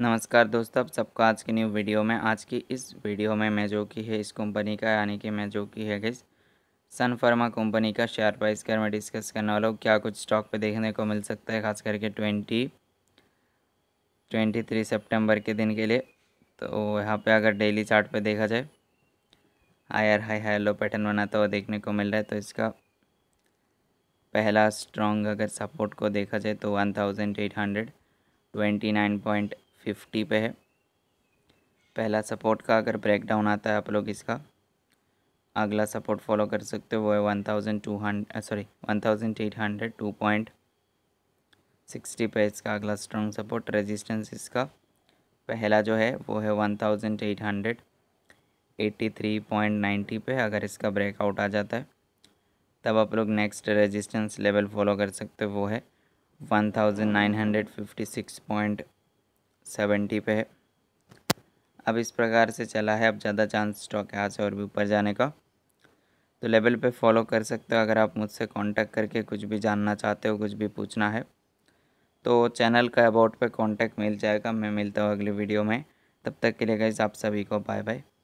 नमस्कार दोस्तों आप सबका आज की न्यू वीडियो में आज की इस वीडियो में मैं जो कि है इस कंपनी का यानी कि मैं जो कि है गई सन फार्मा कंपनी का शेयर प्राइस के मैं डिस्कस करने वाला हूँ क्या कुछ स्टॉक पे देखने को मिल सकता है खास करके ट्वेंटी ट्वेंटी थ्री सेप्टेम्बर के दिन के लिए तो यहाँ पर अगर डेली चार्ट पे देखा जाए higher high high low pattern बनाता हुआ देखने को मिल रहा है तो इसका पहला स्ट्रॉन्ग अगर सपोर्ट को देखा जाए तो one thousand eight hundred twenty nine point fifty पे है पहला सपोर्ट का अगर ब्रेक डाउन आता है आप लोग इसका अगला सपोर्ट फॉलो कर सकते हो वो है one thousand two hundred sorry one thousand eight hundred two point sixty पे इसका अगला स्ट्रॉन्ग सपोर्ट रेजिस्टेंस इसका पहला जो है वो है one thousand eight hundred eighty three point ninety पे अगर इसका ब्रेकआउट आ जाता है तब आप लोग नेक्स्ट रेजिस्टेंस लेवल फॉलो कर सकते हो वो है one thousand nine hundred fifty six point seventy पे है अब इस प्रकार से चला है अब ज़्यादा चांस स्टॉक यहाँ से और भी ऊपर जाने का तो लेवल पे फॉलो कर सकते हो अगर आप मुझसे कांटेक्ट करके कुछ भी जानना चाहते हो कुछ भी पूछना है तो चैनल का अबाउट पे कांटेक्ट मिल जाएगा मैं मिलता हूँ अगली वीडियो में तब तक के लिए गाइज आप सभी को बाय बाय